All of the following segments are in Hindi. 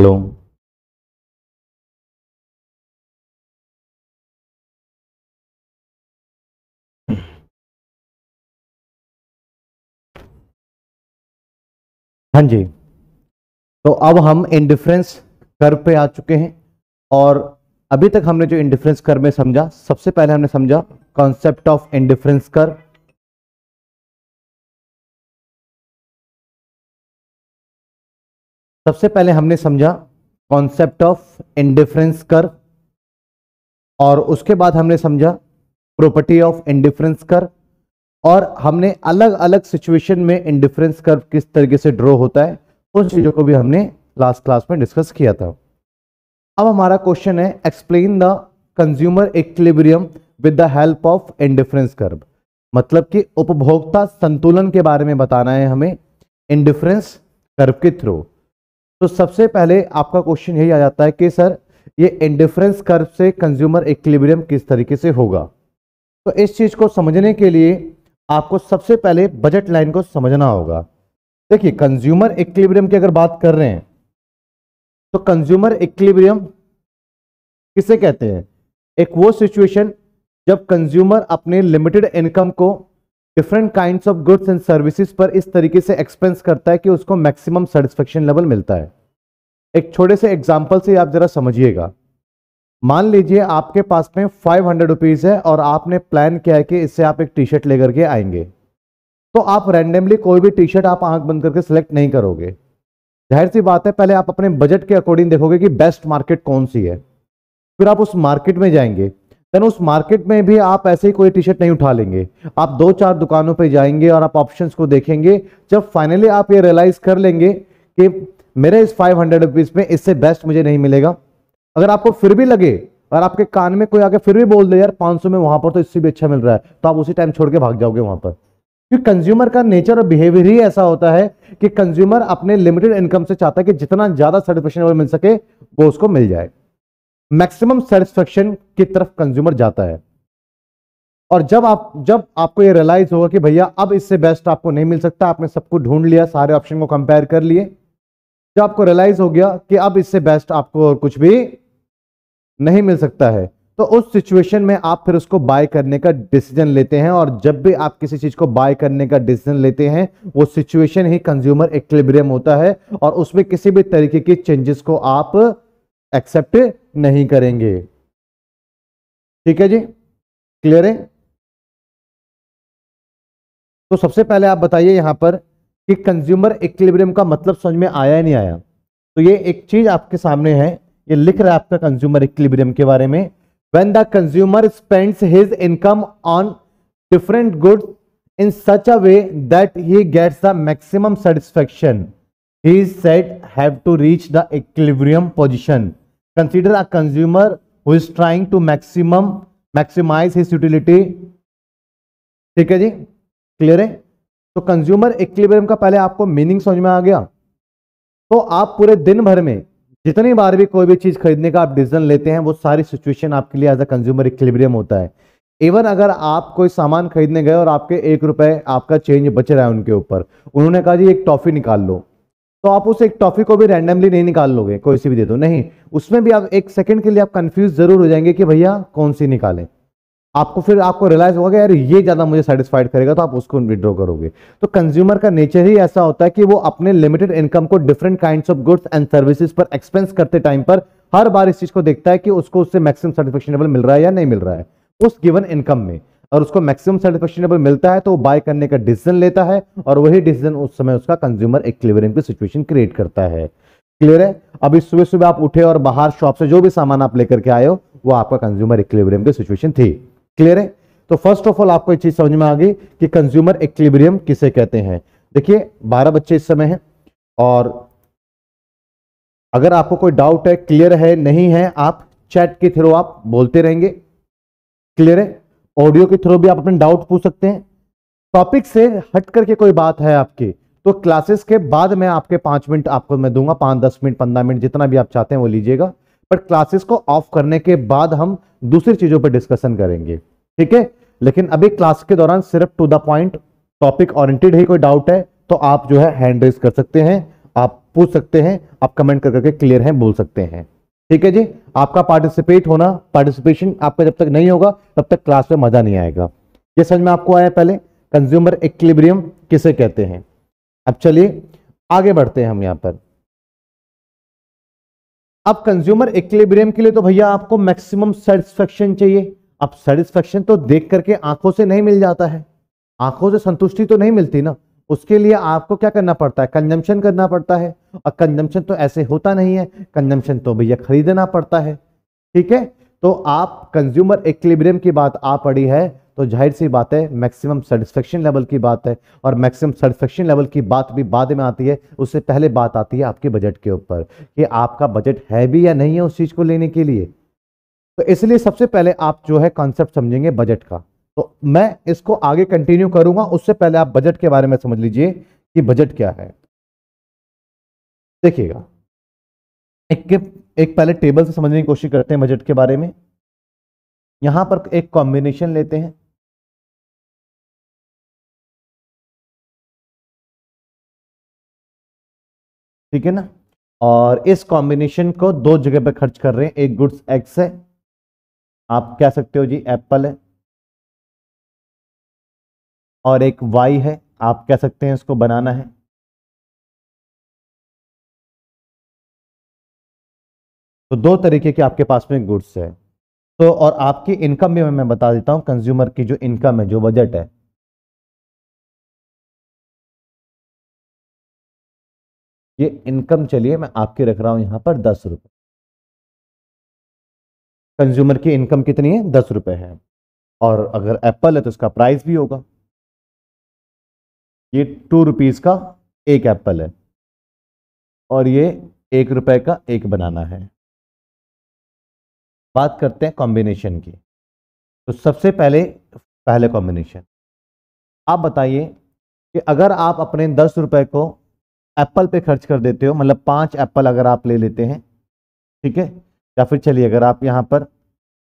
हेलो हाँ जी तो अब हम इंडिफरेंस कर पे आ चुके हैं और अभी तक हमने जो इंडिफरेंस कर में समझा सबसे पहले हमने समझा कॉन्सेप्ट ऑफ इंडिफरेंस कर सबसे पहले हमने समझा कॉन्सेप्ट ऑफ इंडिफरेंस कर और उसके बाद हमने समझा प्रॉपर्टी ऑफ इंडिफरेंस कर और हमने अलग अलग सिचुएशन में इंडिफरेंस कर्व किस तरीके से ड्रॉ होता है उन चीज़ों को भी हमने लास्ट क्लास में डिस्कस किया था अब हमारा क्वेश्चन है explain the consumer equilibrium with the help of indifference curve मतलब कि उपभोक्ता संतुलन के बारे में बताना है हमें इंडिफरेंस कर्व के थ्रू तो सबसे पहले आपका क्वेश्चन यही आ जाता है कि सर ये इंडिफरेंस कर्व से कंज्यूमर इक्विलिब्रियम किस तरीके से होगा तो इस चीज़ को समझने के लिए आपको सबसे पहले बजट लाइन को समझना होगा देखिए कंज्यूमर इक्विलिब्रियम की अगर बात कर रहे हैं तो कंज्यूमर इक्विलिब्रियम किसे कहते हैं एक वो सिचुएशन जब कंज्यूमर अपने लिमिटेड इनकम को different kind of goods and services पर इस तरीके से एक्सपेंस करता है कि उसको मैक्सिमम सेटिस्फेक्शन लेवल मिलता है एक छोटे से एग्जाम्पल से आप जरा समझिएगा मान लीजिए आपके पास में फाइव हंड्रेड रुपीज़ है और आपने प्लान किया है कि इससे आप एक टी शर्ट लेकर के आएंगे तो आप रैंडमली कोई भी टी शर्ट आप आंख बंद करके सिलेक्ट नहीं करोगे जाहिर सी बात है पहले आप अपने बजट के अकॉर्डिंग देखोगे कि बेस्ट मार्केट कौन सी है फिर आप उस मार्केट में जाएंगे देन उस मार्केट में भी आप ऐसे ही कोई टी शर्ट नहीं उठा लेंगे आप दो चार दुकानों पर जाएंगे और आप ऑप्शंस को देखेंगे जब फाइनली आप ये रियलाइज कर लेंगे कि मेरे इस फाइव हंड्रेड रुपीज़ में इससे बेस्ट मुझे नहीं मिलेगा अगर आपको फिर भी लगे और आपके कान में कोई आके फिर भी बोल दे यार 500 में वहां पर तो इससे भी अच्छा मिल रहा है तो आप उसी टाइम छोड़ के भाग जाओगे वहां पर क्योंकि कंज्यूमर का नेचर और बिहेवियर ही ऐसा होता है कि कंज्यूमर अपने लिमिटेड इनकम से चाहता है कि जितना ज्यादा सर्टिफिकेशन मिल सके वो उसको मिल जाए मैक्सिमम सेटिस्फेक्शन की तरफ कंज्यूमर जाता है और जब आप जब आपको ये रियलाइज होगा कि भैया अब इससे बेस्ट आपको नहीं मिल सकता आपने सबको ढूंढ लिया सारे ऑप्शन को कंपेयर कर लिए जब आपको रियलाइज हो गया कि अब इससे बेस्ट आपको और कुछ भी नहीं मिल सकता है तो उस सिचुएशन में आप फिर उसको बाय करने का डिसीजन लेते हैं और जब भी आप किसी चीज को बाय करने का डिसीजन लेते हैं वो सिचुएशन ही कंज्यूमर इक्लिब्रियम होता है और उसमें किसी भी तरीके के चेंजेस को आप एक्सेप्ट नहीं करेंगे ठीक है जी क्लियर है तो सबसे पहले आप बताइए यहां पर कि कंज्यूमर इक्विलिब्रियम का मतलब समझ में आया या नहीं आया तो ये एक चीज आपके सामने है ये लिख रहा है आपका कंज्यूमर इक्विलिब्रियम के बारे में when the consumer spends his income on different goods in such a way that he gets the maximum satisfaction he set have to reach the equilibrium position consider a consumer who is trying to maximum maximize his utility ठीक है जी क्लियर है तो कंज्यूमर इक्विलिब्रियम का पहले आपको मीनिंग समझ में आ गया तो आप पूरे दिन भर में जितनी बार भी कोई भी चीज खरीदने का आप डिसीजन लेते हैं वो सारी सिचुएशन आपके लिए एज अ कंज्यूमर इक्लिबरियम होता है इवन अगर आप कोई सामान खरीदने गए और आपके एक रुपए आपका चेंज बच रहा है उनके ऊपर उन्होंने कहा जी एक टॉफी निकाल लो तो आप उस एक टॉपिक को भी रैंडमली नहीं निकाल लोगे कोई सी भी दे दो नहीं उसमें भी आप एक सेकंड के लिए आप कंफ्यूज जरूर हो जाएंगे कि भैया कौन सी निकालें आपको फिर आपको रियलाइज होगा यार ये ज़्यादा मुझे सेटिस्फाइड करेगा तो आप उसको विड्रॉ करोगे तो कंज्यूमर का नेचर ही ऐसा होता है कि वो अपने लिमिटेड इनकम को different kind of goods and services पर एक्सपेंस करते टाइम पर हर बार इस चीज़ को देखता है कि उसको उससे मैक्सिमम सेटिस्फेक्शन मिल रहा है या नहीं मिल रहा है उस गिवन इनकम में और उसको मैक्सिमम सेटिस्फेक्शन लेवल मिलता है तो वो बाय करने का डिसीजन लेता है और वही डिसीजन उस समय उसका कंज्यूमर एक क्लियरिंग की सिचुएशन क्रिएट करता है क्लियर है अभी सुबह सुबह आप उठे और बाहर शॉप से जो भी सामान आप लेकर के आए हो वो आपका कंज्यूमर इक्विलिब्रियम की सिचुएशन थी क्लियर है तो फर्स्ट ऑफ ऑल आपको एक चीज समझ में आ गई कि कंज्यूमर इक्विलिब्रियम किसे कहते हैं देखिए बारह बच्चे इस समय हैं और अगर आपको कोई डाउट है क्लियर है नहीं है आप चैट के थ्रू आप बोलते रहेंगे क्लियर है ऑडियो के थ्रू भी आप अपने डाउट पूछ सकते हैं टॉपिक से हट करके कोई बात है आपकी तो क्लासेस के बाद में आपके पांच मिनट आपको मैं दूंगा पांच दस मिनट पंद्रह मिनट जितना भी आप चाहते हैं वो लीजिएगा पर क्लासेस को ऑफ करने के बाद हम दूसरी चीजों पर डिस्कशन करेंगे ठीक है लेकिन अभी क्लास के दौरान सिर्फ to the point topic oriented ही कोई डाउट है तो आप जो है हैंड रेस कर सकते हैं आप पूछ सकते हैं आप कमेंट कर करके क्लियर हैं बोल सकते हैं ठीक है जी आपका पार्टिसिपेट होना पार्टिसिपेशन आपका जब तक नहीं होगा तब तक क्लास में मजा नहीं आएगा ये समझ में आपको आया पहले कंज्यूमर इक्लिब्रियम किसे कहते हैं अब चलिए आगे बढ़ते हैं हम यहां पर अब कंज्यूमर इक्लिब्रियम के लिए तो भैया आपको मैक्सिमम सेटिस्फेक्शन चाहिए अब सेटिस्फेक्शन तो देख करके आंखों से नहीं मिल जाता है आंखों से संतुष्टि तो नहीं मिलती ना उसके लिए आपको क्या करना पड़ता है कंजम्पशन करना पड़ता है और कंजम्पशन तो ऐसे होता नहीं है कंजम्पशन तो भैया खरीदना पड़ता है ठीक है तो आप कंज्यूमर एक्लिब्रियम की बात आ पड़ी है तो जाहिर सी बात है मैक्सिमम सेटिस्फेक्शन लेवल की बात है और मैक्सिमम सेटिस्फेक्शन लेवल की बात भी बाद में आती है उससे पहले बात आती है आपके बजट के ऊपर कि आपका बजट है भी या नहीं है उस चीज़ को लेने के लिए तो इसलिए सबसे पहले आप जो है कॉन्सेप्ट समझेंगे बजट का तो मैं इसको आगे कंटिन्यू करूंगा उससे पहले आप बजट के बारे में समझ लीजिए कि बजट क्या है देखिएगा एक के एक पहले टेबल से समझने की कोशिश करते हैं बजट के बारे में यहां पर एक कॉम्बिनेशन लेते हैं ठीक है ना और इस कॉम्बिनेशन को दो जगह पर खर्च कर रहे हैं एक गुड्स एक्स है आप कह सकते हो जी एप्पल है और एक वाई है आप कह सकते हैं इसको बनाना है तो दो तरीके के आपके पास में गुड्स है तो और आपकी इनकम भी मैं बता देता हूं कंज्यूमर की जो इनकम है जो बजट है ये इनकम चलिए मैं आपकी रख रहा हूं यहां पर दस रुपए कंज्यूमर की इनकम कितनी है दस रुपए है और अगर एप्पल है तो उसका प्राइस भी होगा ये टू रुपीज़ का एक एप्पल है और ये एक रुपए का एक बनाना है बात करते हैं कॉम्बिनेशन की तो सबसे पहले पहले कॉम्बिनेशन आप बताइए कि अगर आप अपने दस रुपए को एप्पल पे खर्च कर देते हो मतलब पांच एप्पल अगर आप ले लेते हैं ठीक है या फिर चलिए अगर आप यहाँ पर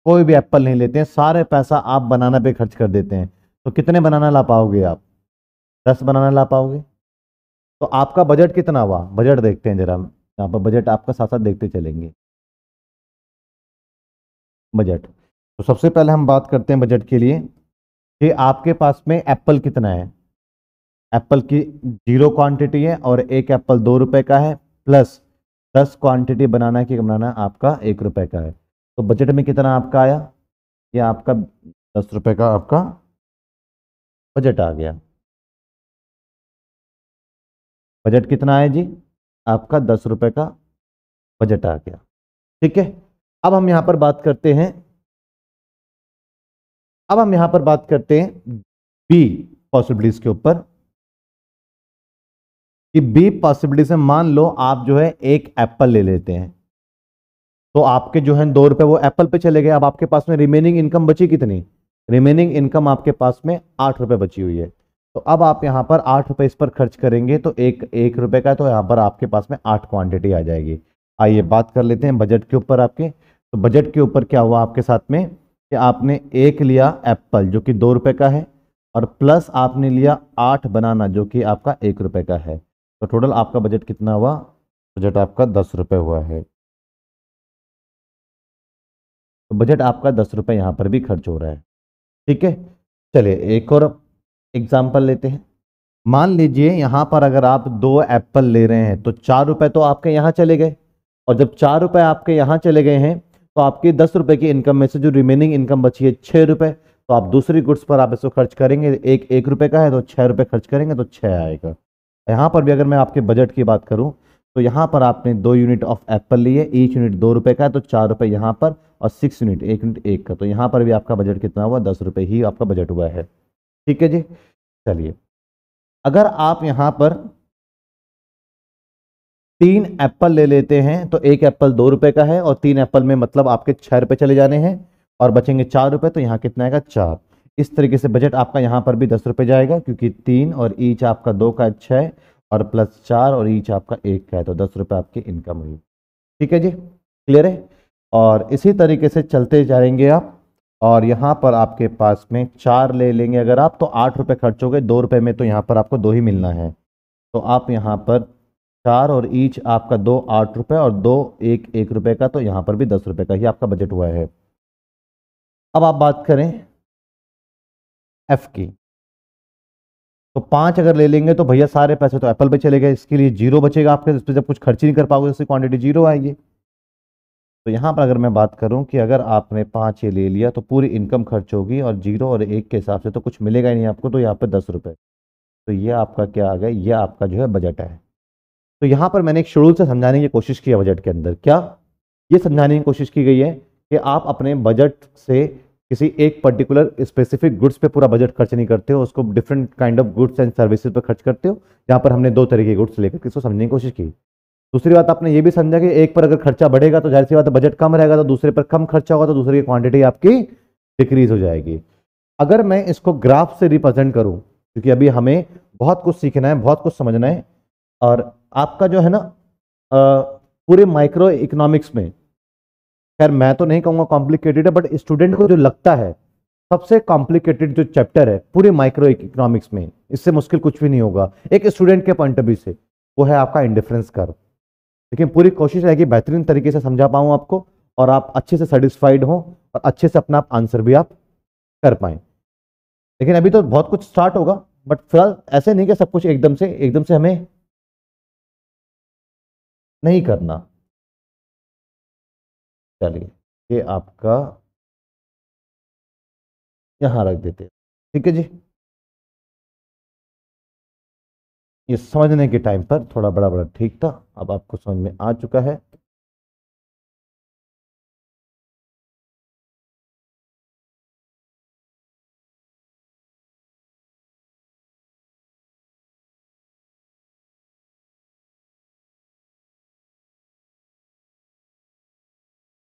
कोई भी एप्पल नहीं लेते हैं सारे पैसा आप बनाना पे खर्च कर देते हैं तो कितने बनाना ला पाओगे आप दस बनाना ला पाओगे तो आपका बजट कितना हुआ बजट देखते हैं जरा यहाँ पर बजट आपका साथ साथ देखते चलेंगे बजट तो सबसे पहले हम बात करते हैं बजट के लिए कि आपके पास में एप्पल कितना है एप्पल की जीरो क्वांटिटी है और एक एप्पल दो रुपए का है प्लस दस क्वांटिटी बनाना की बनाना आपका एक रुपए का है तो बजट में कितना आपका आया ये आपका दस रुपए का आपका बजट आ गया बजट कितना है जी आपका दस रुपये का बजट आ गया ठीक है अब हम यहाँ पर बात करते हैं अब हम यहाँ पर बात करते हैं बी पॉसिबिलिटीज के ऊपर कि बी पॉसिबिलिटी से मान लो आप जो है एक एप्पल ले लेते हैं तो आपके जो है दो रुपए वो एप्पल पे चले गए अब आपके पास में रिमेनिंग इनकम बची कितनी रिमेनिंग इनकम आपके पास में आठ रुपए बची हुई है तो अब आप यहाँ पर आठ रुपये इस पर खर्च करेंगे तो एक एक रुपये का तो यहाँ पर आपके पास में आठ क्वांटिटी आ जाएगी आइए बात कर लेते हैं बजट के ऊपर आपके तो बजट के ऊपर क्या हुआ आपके साथ में कि आपने एक लिया एप्पल जो कि दो रुपये का है और प्लस आपने लिया आठ बनाना जो कि आपका एक रुपये का है तो टोटल आपका बजट कितना हुआ बजट आपका दस रुपये हुआ है तो बजट आपका दस रुपये यहाँ पर भी खर्च हो रहा है ठीक है चलिए एक और एग्जाम्पल लेते हैं मान लीजिए यहाँ पर अगर आप दो एप्पल ले रहे हैं तो चार रुपये तो आपके यहाँ चले गए और जब चार रुपये आपके यहाँ चले गए हैं तो आपके दस रुपये की इनकम में से जो रिमेनिंग इनकम बची है छः रुपये तो आप दूसरी गुड्स पर आप इसको खर्च करेंगे एक एक रुपये का है तो छः रुपये खर्च करेंगे तो छः आएगा यहाँ पर भी अगर मैं आपके बजट की बात करूँ तो यहाँ पर आपने दो यूनिट ऑफ एप्पल लिए ईच यूनिट दो रुपये का है तो चार रुपये यहाँ पर और सिक्स यूनिट एक यूनिट एक का तो यहाँ पर भी आपका बजट कितना हुआ दस रुपये ही आपका बजट हुआ है ठीक है जी चलिए अगर आप यहाँ पर तीन एप्पल ले लेते हैं तो एक एप्पल दो रुपए का है और तीन एप्पल में मतलब आपके छः रुपये चले जाने हैं और बचेंगे चार रुपए तो यहाँ कितना आएगा चार इस तरीके से बजट आपका यहाँ पर भी दस रुपये जाएगा क्योंकि तीन और ईच आपका दो का छः और प्लस चार और ईच आपका एक का है तो दस रुपये आपकी इनकम हुई ठीक है जी क्लियर है और इसी तरीके से चलते जाएंगे आप और यहाँ पर आपके पास में चार ले लेंगे अगर आप तो आठ रुपये खर्च हो गए दो रुपये में तो यहाँ पर आपको दो ही मिलना है तो आप यहाँ पर चार और ईच आपका दो आठ रुपये और दो एक एक रुपये का तो यहाँ पर भी दस रुपये का ही आपका बजट हुआ है अब आप बात करें एफ़ की तो पाँच अगर ले लेंगे तो भैया सारे पैसे तो एप्पल पर चले गए इसके लिए जीरो बचेगा आपके इस पर जब कुछ खर्च ही नहीं कर पाओगे उसकी क्वान्टिटी जीरो आएगी तो यहाँ पर अगर मैं बात करूँ कि अगर आपने पाँच ये ले लिया तो पूरी इनकम खर्च होगी और जीरो और एक के हिसाब से तो कुछ मिलेगा ही नहीं आपको तो यहाँ पर दस रुपये तो ये आपका क्या आ गया ये आपका जो है बजट है तो यहाँ पर मैंने एक शेड्यूल से समझाने की कोशिश की है बजट के अंदर क्या ये समझाने की कोशिश की गई है कि आप अपने बजट से किसी एक पर्टिकुलर स्पेसिफिक गुड्स पे पूरा बजट खर्च नहीं करते हो उसको different kind of goods and services पर खर्च करते हो यहाँ पर हमने दो तरह के गुड्स लेकर किसको समझने की कोशिश की दूसरी बात आपने ये भी समझा कि एक पर अगर खर्चा बढ़ेगा तो जाहिर सी बात है बजट कम रहेगा तो दूसरे पर कम खर्चा होगा तो दूसरे की क्वांटिटी आपकी डिक्रीज हो जाएगी अगर मैं इसको ग्राफ से रिप्रेजेंट करूं क्योंकि अभी हमें बहुत कुछ सीखना है बहुत कुछ समझना है और आपका जो है ना पूरे माइक्रो इकोनॉमिक्स में खैर मैं तो नहीं कहूँगा कॉम्प्लिकेटेड है बट स्टूडेंट को जो लगता है सबसे कॉम्प्लिकेटेड जो चैप्टर है पूरे माइक्रो इकोनॉमिक्स में इससे मुश्किल कुछ भी नहीं होगा एक स्टूडेंट के पॉइंट ऑफ व्यू से वो है आपका इंडिफरेंस कर्व लेकिन पूरी कोशिश रहेगी बेहतरीन तरीके से समझा पाऊँ आपको और आप अच्छे से सेटिस्फाइड हों और अच्छे से अपना आंसर भी आप कर पाएँ लेकिन अभी तो बहुत कुछ स्टार्ट होगा बट फिलहाल ऐसे नहीं कि सब कुछ एकदम से एकदम से हमें नहीं करना चलिए ये आपका यहां रख देते ठीक है जी ये समझने के टाइम पर थोड़ा बड़ा बड़ा ठीक था अब आपको समझ में आ चुका है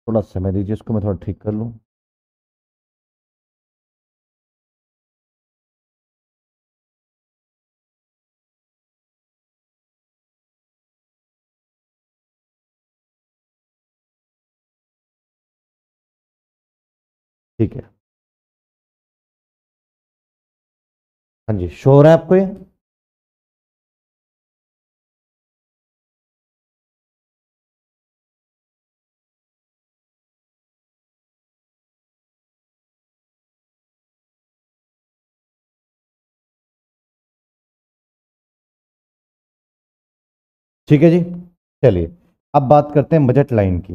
थोड़ा समय दीजिए इसको मैं थोड़ा ठीक कर लूँ ठीक है हाँ जी शोर है आपको ये ठीक है जी चलिए अब बात करते हैं बजट लाइन की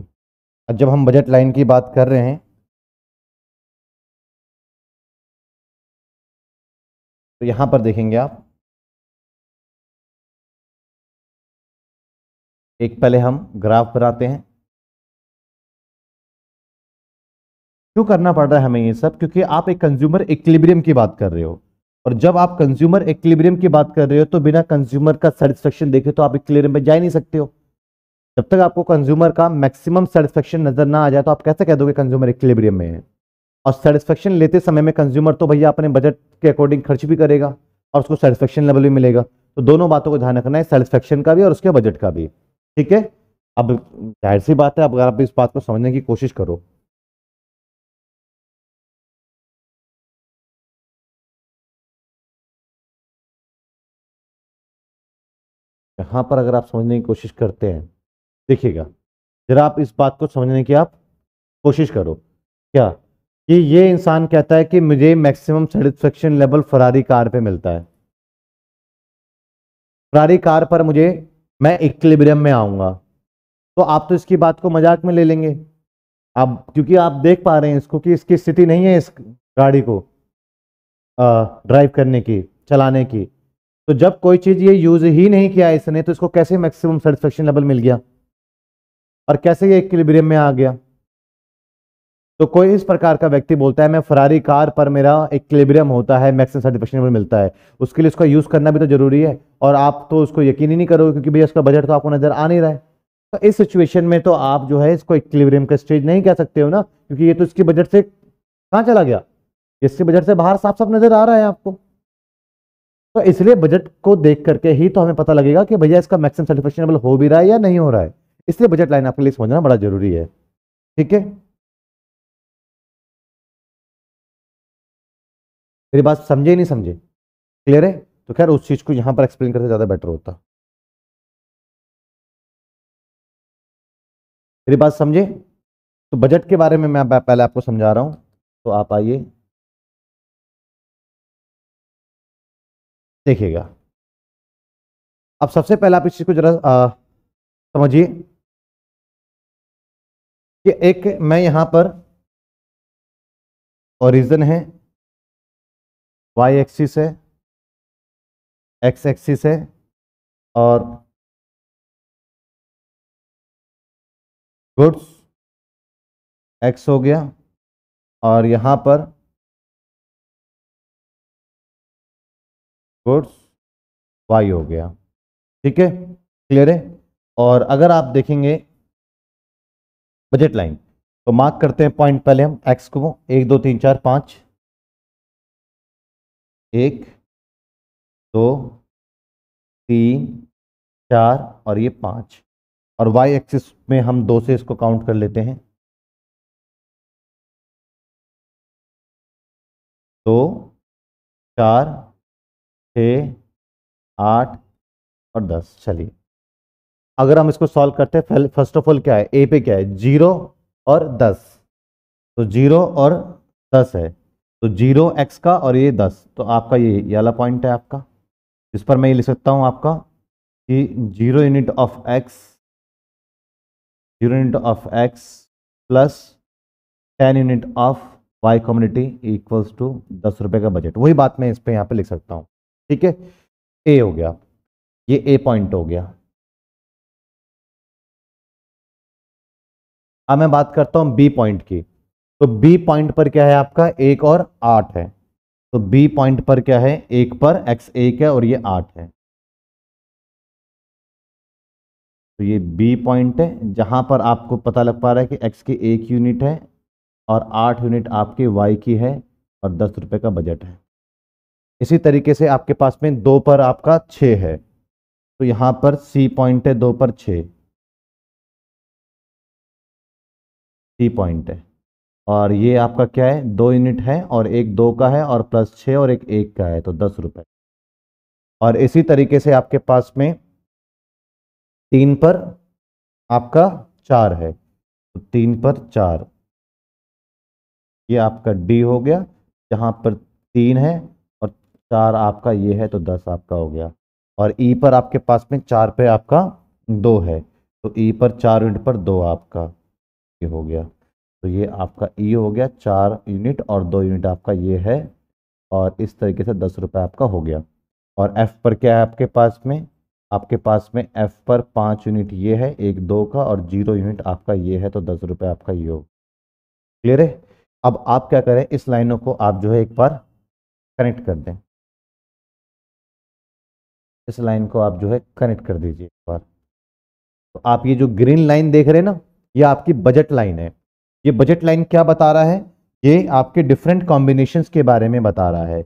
अब जब हम बजट लाइन की बात कर रहे हैं तो यहां पर देखेंगे आप एक पहले हम ग्राफ बनाते हैं क्यों करना पड़ रहा है हमें ये सब क्योंकि आप एक कंज्यूमर इक्लिब्रियम की बात कर रहे हो और जब आप कंज्यूमर इक्लिब्रियम की बात कर रहे हो तो बिना कंज्यूमर का सेटिस्फेक्शन देखे तो आप इक्लिब्रियम में जा ही नहीं सकते हो जब तक आपको कंज्यूमर का मैक्सिमम सेटिस्फेक्शन नजर ना आ जाए तो आप कैसे कह दोगे कंज्यूमर इक्लिब्रियम में है और सेटिस्फेक्शन लेते समय में कंज्यूमर तो भैया अपने बजट के अकॉर्डिंग खर्च भी करेगा और उसको सेटिस्फेक्शन लेवल भी मिलेगा तो दोनों बातों को ध्यान रखना है सेटिस्फेक्शन का भी और उसके बजट का भी ठीक है अब जाहिर सी बात है अब आप इस बात को समझने की कोशिश करो यहाँ पर अगर आप समझने की कोशिश करते हैं देखिएगा जरा आप इस बात को समझने की आप कोशिश करो क्या कि ये इंसान कहता है कि मुझे maximum satisfaction level Ferrari car पे मिलता है फरारी कार पर मुझे मैं इक्लिब्रियम में आऊंगा तो आप तो इसकी बात को मजाक में ले लेंगे आप क्योंकि आप देख पा रहे हैं इसको कि इसकी स्थिति नहीं है इस गाड़ी को ड्राइव करने की चलाने की तो जब कोई चीज़ ये यूज़ ही नहीं किया इसने तो इसको कैसे मैक्सिमम सेटिस्फेक्शन लेवल मिल गया और कैसे ये इक्लिब्रियम में आ गया तो कोई इस प्रकार का व्यक्ति बोलता है मैं फरारी कार पर मेरा एक क्लेबरियम होता है मैक्सिमम सर्टिफिकेशन मिलता है उसके लिए उसका यूज़ करना भी तो जरूरी है और आप तो उसको यकीन ही नहीं करोगे क्योंकि भैया उसका बजट तो आपको नज़र आ नहीं रहा है तो इस सिचुएशन में तो आप जो है इसको क्लेबरियम का स्टेज नहीं कह सकते हो ना क्योंकि ये तो इसके बजट से कहाँ चला गया इसके बजट से बाहर साफ साफ नज़र आ रहा है आपको तो इसलिए बजट को देख करके ही तो हमें पता लगेगा कि भैया इसका मैक्सिमम सर्टिफिकेशनेबल हो भी रहा है या नहीं हो रहा है इसलिए बजट लाइन आपके लिए समझना बड़ा जरूरी है ठीक है मेरी बात समझे नहीं समझे क्लियर है तो खैर उस चीज़ को यहां पर एक्सप्लेन करते ज़्यादा बेटर होता मेरी बात समझे तो बजट के बारे में मैं पहले आपको समझा रहा हूं तो आप आइए देखिएगा अब सबसे पहले आप इस चीज़ को ज़रा समझिए कि एक मैं यहां पर ओरिजन है वाई एक्सिस है एक्स एक्सिस है और गुड्स एक्स हो गया और यहाँ पर गुड्स वाई हो गया ठीक है क्लियर है और अगर आप देखेंगे बजट लाइन तो मार्क करते हैं पॉइंट पहले हम एक्स को एक दो तीन चार पाँच एक दो तीन चार और ये पाँच और वाई एक्सिस में हम दो से इसको काउंट कर लेते हैं दो चार छ आठ और दस चलिए अगर हम इसको सॉल्व करते हैं फर्स्ट ऑफ ऑल क्या है ए पे क्या है जीरो और दस तो जीरो और दस है तो जीरो एक्स का और ये दस तो आपका ये ये वाला पॉइंट है आपका इस पर मैं ये लिख सकता हूँ आपका कि zero unit of X zero unit of X plus ten unit of Y commodity equals to दस रुपये का बजट वही बात मैं इस पर यहाँ पे लिख सकता हूँ ठीक है ए हो गया ये ए पॉइंट हो गया अब मैं बात करता हूँ बी पॉइंट की तो बी पॉइंट पर क्या है आपका एक और आठ है तो बी पॉइंट पर क्या है एक पर एक्स एक है और ये आठ है तो ये बी पॉइंट है जहां पर आपको पता लग पा रहा है कि एक्स की एक यूनिट है और आठ यूनिट आपकी वाई की है और दस रुपए का बजट है इसी तरीके से आपके पास में दो पर आपका छ है तो यहां पर सी पॉइंट है दो पर छ पॉइंट है और ये आपका क्या है दो यूनिट है और एक दो का है और प्लस छः और एक एक का है तो दस रुपये और इसी तरीके से आपके पास में तीन पर आपका चार है तो तीन पर चार ये आपका डी हो गया जहाँ पर तीन है और चार आपका ये है तो दस आपका हो गया और ई पर आपके पास में चार पे आपका दो है तो ई पर चार यूनिट पर दो आपका ये हो गया तो ये आपका ई e हो गया चार यूनिट और दो यूनिट आपका ये है और इस तरीके से दस रुपये आपका हो गया और एफ़ पर क्या है आपके पास में आपके पास में एफ़ पर पाँच यूनिट ये है एक दो का और जीरो यूनिट आपका ये है तो दस रुपये आपका ये हो क्लियर है अब आप क्या करें इस लाइनों को आप जो है एक बार कनेक्ट कर दें इस लाइन को आप जो है कनेक्ट कर दीजिए एक बार तो आप ये जो ग्रीन लाइन देख रहे हैं ना ये आपकी बजट लाइन है ये बजट लाइन क्या बता रहा है ये आपके डिफरेंट कॉम्बिनेशन के बारे में बता रहा है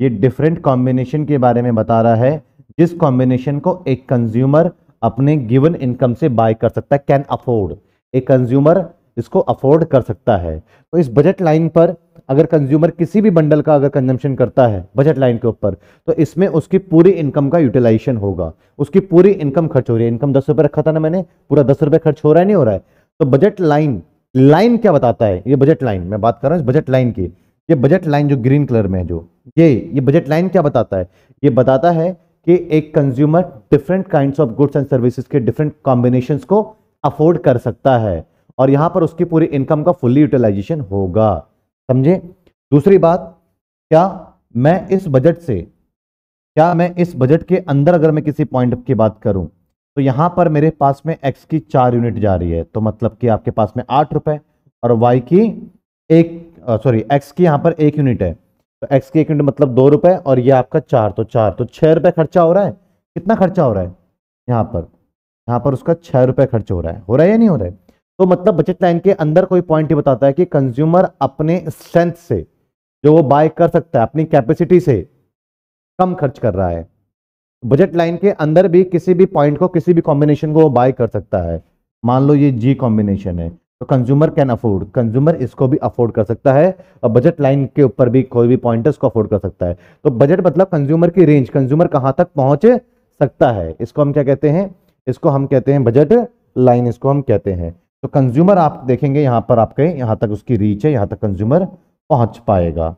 ये डिफरेंट कॉम्बिनेशन के बारे में बता रहा है जिस कॉम्बिनेशन को एक कंज्यूमर अपने गिवन इनकम से बाय कर सकता है कैन अफोर्ड एक कंज्यूमर इसको अफोर्ड कर सकता है तो इस बजट लाइन पर अगर कंज्यूमर किसी भी बंडल का अगर कंजम्पशन करता है बजट लाइन के ऊपर तो इसमें उसकी पूरी इनकम का यूटिलाइजेशन होगा उसकी पूरी इनकम खर्च हो रही है इनकम दस रुपये रखा था ना मैंने पूरा दस रुपये खर्च हो रहा है नहीं हो रहा है तो बजट लाइन लाइन क्या बताता है ये बजट लाइन मैं बात कर रहा हूँ इस बजट लाइन की ये बजट लाइन जो ग्रीन कलर में है जो ये ये बजट लाइन क्या बताता है ये बताता है कि एक consumer different kind of goods and services के डिफरेंट कॉम्बिनेशन को अफोर्ड कर सकता है और यहां पर उसकी पूरी इनकम का फुल्ली यूटिलाइजेशन होगा समझे दूसरी बात क्या मैं इस बजट से क्या मैं इस बजट के अंदर अगर मैं किसी पॉइंट की बात करूं तो यहां पर मेरे पास में एक्स की चार यूनिट जा रही है तो मतलब कि आपके पास में आठ रुपए और वाई की एक सॉरी एक्स की यहां पर एक यूनिट है तो एक्स की एक यूनिट मतलब दो रुपए और ये आपका चार तो चार तो छह रुपए खर्चा हो रहा है कितना खर्चा हो रहा है यहां पर यहां पर उसका छह रुपए खर्च हो रहा है हो रहा है या नहीं हो रहा है तो मतलब बजट लाइन के अंदर कोई पॉइंट ही बताता है कि कंज्यूमर अपने स्ट्रेंथ से जो वो बाय कर सकता है अपनी कैपेसिटी से कम खर्च कर रहा है बजट लाइन के अंदर भी किसी भी पॉइंट को किसी भी कॉम्बिनेशन को बाय कर सकता है मान लो ये जी कॉम्बिनेशन है तो कंज्यूमर कैन अफोर्ड कंज्यूमर इसको भी अफोर्ड कर सकता है और बजट लाइन के ऊपर भी कोई भी पॉइंट को अफोर्ड कर सकता है तो बजट मतलब कंज्यूमर की रेंज कंज्यूमर कहां तक पहुंच सकता है इसको हम क्या कहते हैं इसको हम कहते हैं बजट लाइन इसको हम कहते हैं तो कंज्यूमर आप देखेंगे यहां पर आपके यहां तक उसकी रीच है यहां तक कंज्यूमर पहुंच पाएगा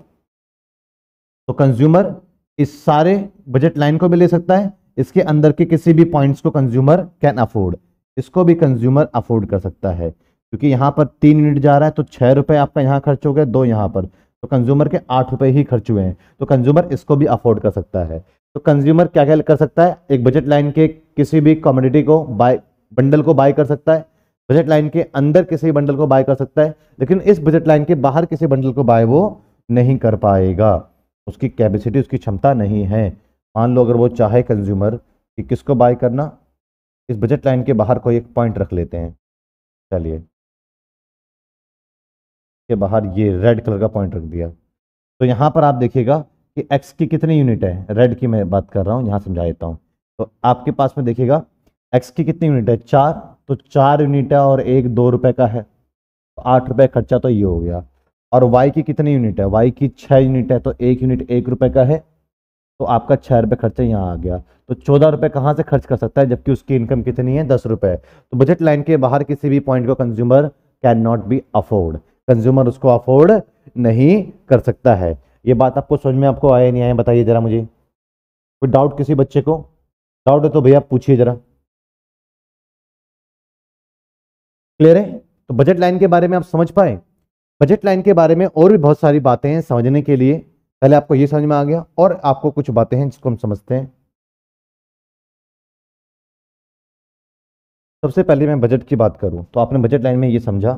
तो कंज्यूमर इस सारे बजट लाइन को भी ले सकता है इसके अंदर के किसी भी पॉइंट्स को कंज्यूमर कैन अफोर्ड इसको भी कंज्यूमर अफोर्ड कर सकता है क्योंकि यहाँ पर तीन यूनिट जा रहा है तो छः रुपये आपका यहाँ खर्च हो गया दो यहाँ पर तो कंज्यूमर के आठ रुपये ही खर्च हुए हैं तो कंज्यूमर इसको भी अफोर्ड कर सकता है तो कंज्यूमर क्या क्या कर सकता है एक बजट लाइन के किसी भी कॉमोडिटी को बाय बंडल को बाय कर सकता है बजट लाइन के अंदर किसी बंडल को बाय कर सकता है लेकिन इस बजट लाइन के बाहर किसी बंडल को बाय वो नहीं कर पाएगा उसकी कैपेसिटी उसकी क्षमता नहीं है मान लो अगर वो चाहे कंज्यूमर कि किसको बाय करना इस बजट लाइन के बाहर कोई एक पॉइंट रख लेते हैं चलिए के बाहर ये रेड कलर का पॉइंट रख दिया तो यहाँ पर आप देखिएगा कि एक्स की कितनी यूनिट है रेड की मैं बात कर रहा हूँ यहाँ समझा देता हूँ तो आपके पास में देखिएगा एक्स की कितनी यूनिट है चार तो चार यूनिट है और एक दो रुपये का है तो आठ रुपये खर्चा तो ये हो गया और वाई की कितनी यूनिट है वाई की छः यूनिट है तो एक यूनिट एक रुपये का है तो आपका छः रुपये खर्चा यहाँ आ गया तो चौदह रुपये कहाँ से खर्च कर सकता है जबकि उसकी इनकम कितनी है दस रुपये तो बजट लाइन के बाहर किसी भी पॉइंट को consumer can not be afford consumer उसको अफोर्ड नहीं कर सकता है ये बात आपको समझ में आपको आया नहीं आया बताइए ज़रा मुझे कोई डाउट किसी बच्चे को डाउट है तो भैया पूछिए ज़रा क्लियर है तो बजट लाइन के बारे में आप समझ पाए बजट लाइन के बारे में और भी बहुत सारी बातें हैं समझने के लिए पहले आपको ये समझ में आ गया और आपको कुछ बातें हैं जिसको हम समझते हैं सबसे पहले मैं बजट की बात करूं तो आपने बजट लाइन में ये समझा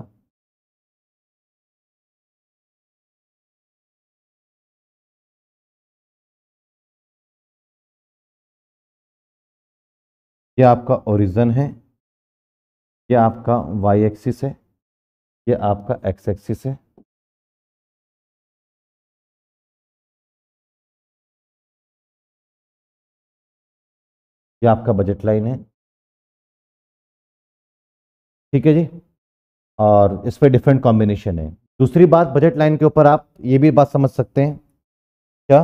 ये आपका ओरिजन है ये आपका वाई एक्सिस है ये आपका एक्स एक्सिस है ये आपका बजट लाइन है ठीक है जी और इस पर डिफरेंट कॉम्बिनेशन है दूसरी बात बजट लाइन के ऊपर आप ये भी बात समझ सकते हैं क्या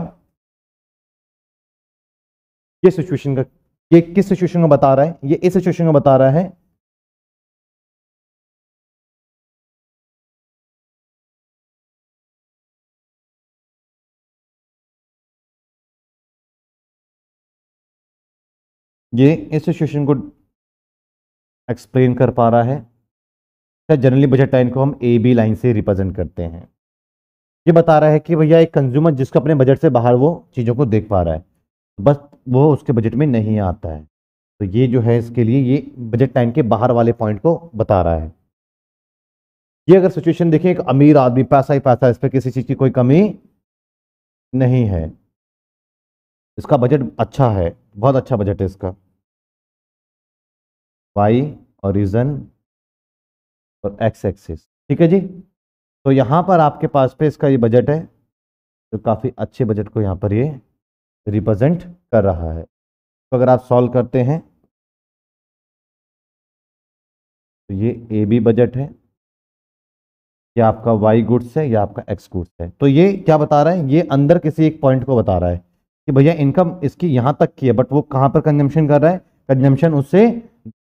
ये सिचुएशन का ये किस सिचुएशन को बता रहा है ये इस सिचुएशन को बता रहा है ये इस सिचुएशन को एक्सप्लेन कर पा रहा है जनरली बजट लाइन को हम ए बी लाइन से रिप्रेजेंट करते हैं ये बता रहा है कि भैया एक कंज्यूमर जिसका अपने बजट से बाहर वो चीज़ों को देख पा रहा है बस वो उसके बजट में नहीं आता है तो ये जो है इसके लिए ये बजट टाइम के बाहर वाले पॉइंट को बता रहा है ये अगर सिचुएशन देखें एक अमीर आदमी पैसा ही पैसा इस पर किसी चीज़ की कोई कमी नहीं है इसका बजट अच्छा है बहुत अच्छा बजट है इसका वाई और रीजन और एक्स एक्सिस ठीक है जी तो यहाँ पर आपके पास पे इसका ये बजट है तो काफ़ी अच्छे बजट को यहाँ पर ये रिप्रेजेंट कर रहा है तो अगर आप सॉल्व करते हैं तो ये ए बी बजट है या आपका वाई गुड्स है या आपका एक्स गुड्स है तो ये क्या बता रहा है ये अंदर किसी एक पॉइंट को बता रहा है कि भैया इनकम इसकी यहाँ तक की है बट वो कहाँ पर कंजम्पशन कर रहा है कंजम्पशन उससे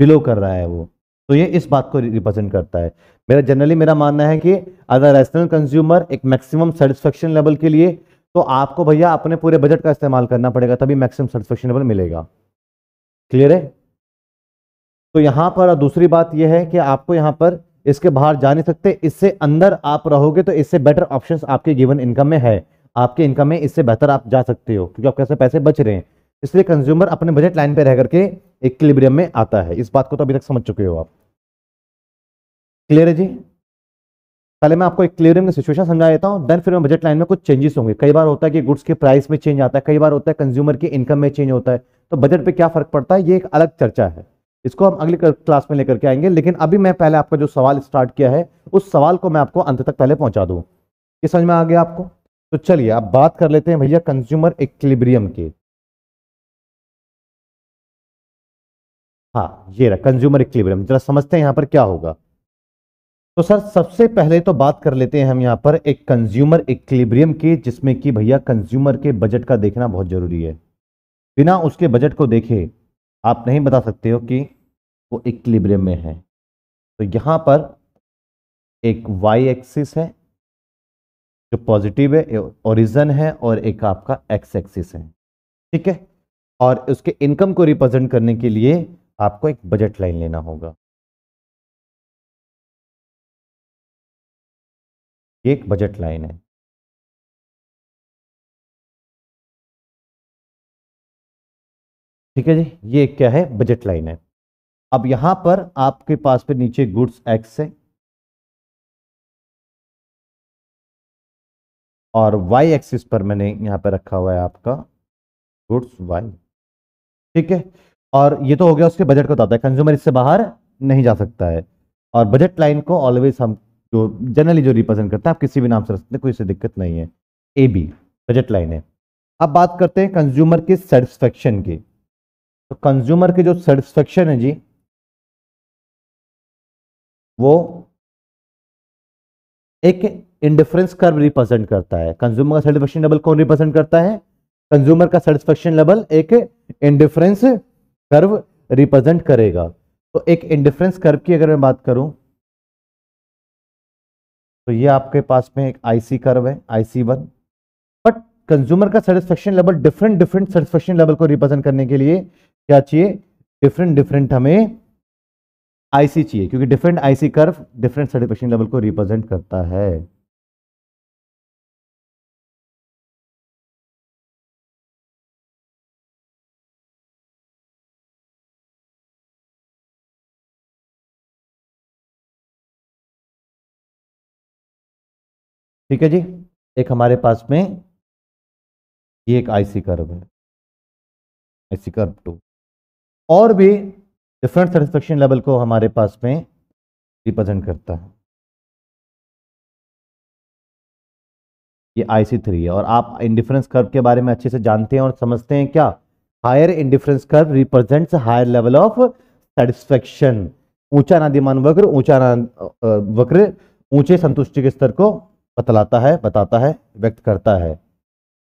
बिलो कर रहा है वो तो ये इस बात को रिप्रेजेंट करता है मेरा जनरली मेरा मानना है कि अगर रेस्टोरेंट कंज्यूमर एक मैक्सिमम सेटिस्फेक्शन लेवल के लिए तो आपको भैया अपने पूरे बजट का इस्तेमाल करना पड़ेगा तभी मैक्सिमम सेटिस्फेक्शन लेवल मिलेगा क्लियर है तो यहाँ पर दूसरी बात यह है कि आपको यहाँ पर इसके बाहर जा नहीं सकते इससे अंदर आप रहोगे तो इससे बेटर ऑप्शंस आपके गिवन इनकम में है आपके इनकम में इससे बेहतर आप जा सकते हो क्योंकि आपके पास पैसे बच रहे हैं इसलिए कंज्यूमर अपने बजट लाइन पर रह करके एक में आता है इस बात को तो अभी तक समझ चुके हो आप क्लियर है जी पहले मैं आपको एक क्लियर की सिचुएशन समझा देता हूँ देन फिर मैं बजट लाइन में कुछ चेंजेस होंगे कई बार होता है कि गुड्स के प्राइस में चेंज आता है कई बार होता है कंज्यूमर की इनकम में चेंज होता है तो बजट पे क्या फर्क पड़ता है ये एक अलग चर्चा है इसको हम अगली क्लास में लेकर के आएंगे लेकिन अभी मैं पहले आपका जो सवाल स्टार्ट किया है उस सवाल को मैं आपको अंत तक पहले पहुंचा दूँ ये समझ में आ गया आपको तो चलिए अब बात कर लेते हैं भैया कंज्यूमर इक्लिब्रियम की हाँ ये रहा कंज्यूमर इक्लिब्रियम जरा समझते हैं यहां पर क्या होगा तो सर सबसे पहले तो बात कर लेते हैं हम यहां पर एक कंज्यूमर इक्लिब्रियम की जिसमें कि भैया कंज्यूमर के बजट का देखना बहुत जरूरी है बिना उसके बजट को देखे आप नहीं बता सकते हो कि वो इक्लिब्रियम में है तो यहां पर एक वाई एक्सिस है जो पॉजिटिव है ओरिजन है और एक आपका एक्स एक्सिस है ठीक है और उसके इनकम को रिप्रेजेंट करने के लिए आपको एक बजट लाइन लेना होगा ये एक बजट लाइन है ठीक है जी ये क्या है बजट लाइन है अब यहां पर आपके पास पे नीचे गुड्स एक्स है और वाई एक्सिस पर मैंने यहाँ पर रखा हुआ है आपका गुड्स वाई ठीक है और ये तो हो गया उसके बजट को बताता है कंज्यूमर इससे बाहर नहीं जा सकता है और बजट लाइन को ऑलवेज हम जो जनरली जो रिप्रेजेंट करता है आप किसी भी नाम से रख सकते हैं कोई इससे दिक्कत नहीं है ए बी बजट लाइन है अब बात करते हैं कंज्यूमर के सेटिस्फेक्शन की तो कंज्यूमर के जो सेटिस्फेक्शन है जी वो एक इंडिफरेंस कर्व रिप्रेजेंट करता है कंज्यूमर का सेटिस्फेक्शन लेवल कौन रिप्रेजेंट करता है कंज्यूमर का सेटिस्फेक्शन लेवल एक इंडिफरेंस कर्व रिप्रेजेंट करेगा तो एक इंडिफरेंस कर्व की अगर मैं बात करूं तो ये आपके पास में एक आईसी कर्व है आईसी वन बट कंज्यूमर का satisfaction level different different satisfaction level को रिप्रेजेंट करने के लिए क्या चाहिए डिफरेंट डिफरेंट हमें आईसी चाहिए क्योंकि different IC curve different satisfaction level को रिप्रेजेंट करता है ठीक है जी एक हमारे पास में ये एक आईसी कर्व है आईसी कर्व टू और भी डिफरेंट सेटिस्फेक्शन लेवल को हमारे पास में रिप्रेजेंट करता है ये आईसी थ्री है और आप इंडिफरेंस कर्व के बारे में अच्छे से जानते हैं और समझते हैं क्या higher indifference curve represents higher level of satisfaction ऊंचा नादिमान वक्र ऊंचा ना वक्र ऊंचे संतुष्टि के स्तर को बतलाता है बताता है व्यक्त करता है